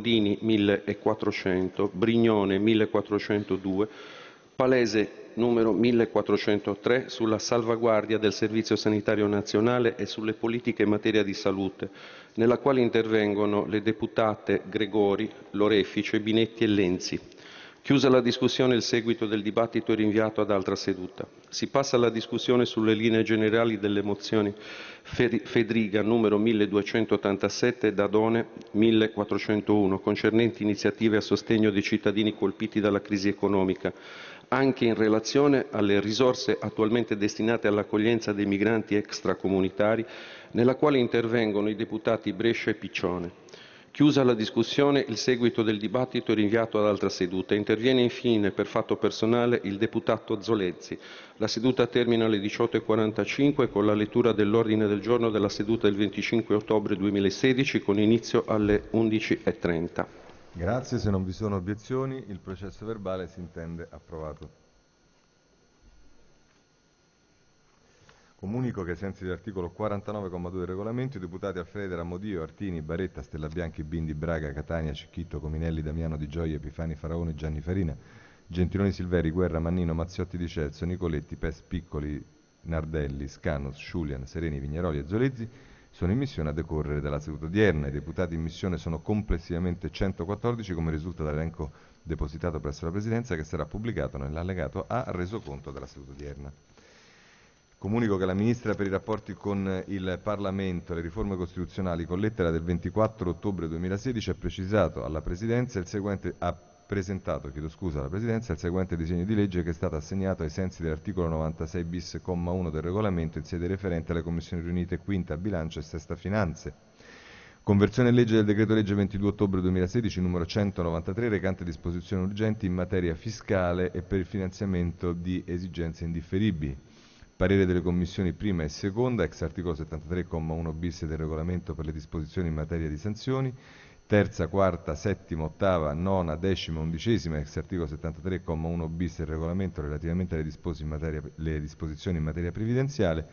Bondini 1400, Brignone 1402, Palese numero 1403 sulla salvaguardia del Servizio sanitario nazionale e sulle politiche in materia di salute, nella quale intervengono le deputate Gregori, Lorefice, Binetti e Lenzi. Chiusa la discussione, il seguito del dibattito è rinviato ad altra seduta. Si passa alla discussione sulle linee generali delle mozioni Fedriga n. 1287 e Dadone 1401, concernenti iniziative a sostegno dei cittadini colpiti dalla crisi economica, anche in relazione alle risorse attualmente destinate all'accoglienza dei migranti extracomunitari, nella quale intervengono i deputati Brescia e Piccione. Chiusa la discussione, il seguito del dibattito è rinviato ad altra seduta. Interviene infine, per fatto personale, il deputato Zolezzi. La seduta termina alle 18.45 con la lettura dell'ordine del giorno della seduta del 25 ottobre 2016 con inizio alle 11.30. Grazie, se non vi sono obiezioni il processo verbale si intende approvato. Comunico che ai sensi dell'articolo 49,2 del regolamento i deputati Alfredo Ramodio, Artini, Baretta, Stella Bianchi, Bindi, Braga, Catania, Cicchitto, Cominelli, Damiano Di Gioia, Epifani, Faraone, Gianni Farina, Gentiloni Silveri, Guerra, Mannino, Mazziotti di Celso, Nicoletti, Pes, Piccoli, Nardelli, Scanos, Sciulian, Sereni, Vignaroli e Zolezzi sono in missione a decorrere dalla seduta odierna. I deputati in missione sono complessivamente 114 come risulta dall'elenco depositato presso la Presidenza che sarà pubblicato nell'allegato A resoconto della seduta odierna. Comunico che la Ministra per i rapporti con il Parlamento e le riforme costituzionali, con lettera del 24 ottobre 2016, ha precisato alla Presidenza il seguente, ha presentato chiedo scusa, alla Presidenza il seguente disegno di legge che è stato assegnato ai sensi dell'articolo 96 bis, comma 1 del regolamento in sede referente alle Commissioni riunite quinta bilancio e sesta finanze. Conversione in legge del decreto legge 22 ottobre 2016 numero 193 recante disposizioni urgenti in materia fiscale e per il finanziamento di esigenze indifferibili parere delle Commissioni prima e seconda, ex articolo 73,1 bis del regolamento per le disposizioni in materia di sanzioni, terza, quarta, settima, ottava, nona, decima, undicesima, ex articolo 73,1 bis del regolamento relativamente alle, in materia, alle disposizioni in materia previdenziale,